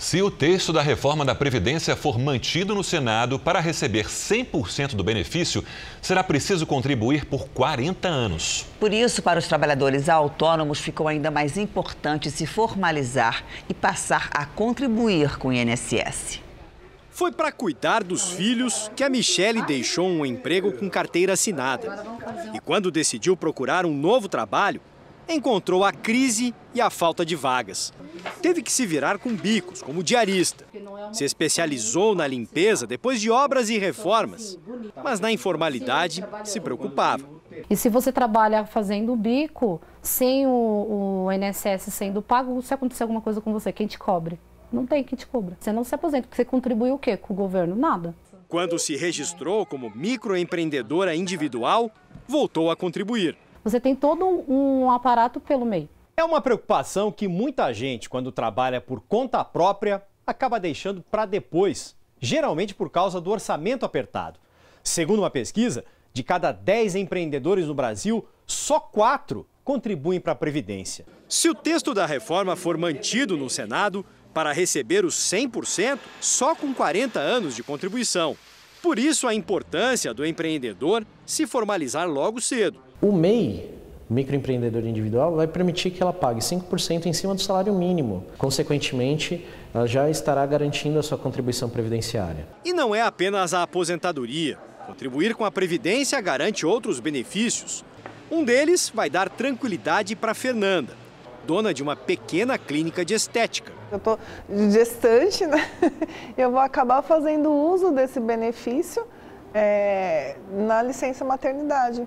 Se o texto da reforma da Previdência for mantido no Senado, para receber 100% do benefício, será preciso contribuir por 40 anos. Por isso, para os trabalhadores autônomos, ficou ainda mais importante se formalizar e passar a contribuir com o INSS. Foi para cuidar dos filhos que a Michele deixou um emprego com carteira assinada. E quando decidiu procurar um novo trabalho, encontrou a crise e a falta de vagas. Teve que se virar com bicos, como diarista. Se especializou na limpeza depois de obras e reformas, mas na informalidade se preocupava. E se você trabalha fazendo bico, sem o, o INSS sendo pago, se acontecer alguma coisa com você, quem te cobre? Não tem quem te cobra. Você não se aposenta, porque você contribuiu o quê com o governo? Nada. Quando se registrou como microempreendedora individual, voltou a contribuir. Você tem todo um aparato pelo meio. É uma preocupação que muita gente, quando trabalha por conta própria, acaba deixando para depois, geralmente por causa do orçamento apertado. Segundo uma pesquisa, de cada 10 empreendedores no Brasil, só 4 contribuem para a Previdência. Se o texto da reforma for mantido no Senado, para receber os 100%, só com 40 anos de contribuição. Por isso, a importância do empreendedor se formalizar logo cedo o MEI, microempreendedor individual, vai permitir que ela pague 5% em cima do salário mínimo. Consequentemente, ela já estará garantindo a sua contribuição previdenciária. E não é apenas a aposentadoria. Contribuir com a Previdência garante outros benefícios. Um deles vai dar tranquilidade para Fernanda, dona de uma pequena clínica de estética. Eu estou gestante, né? Eu vou acabar fazendo uso desse benefício é, na licença maternidade.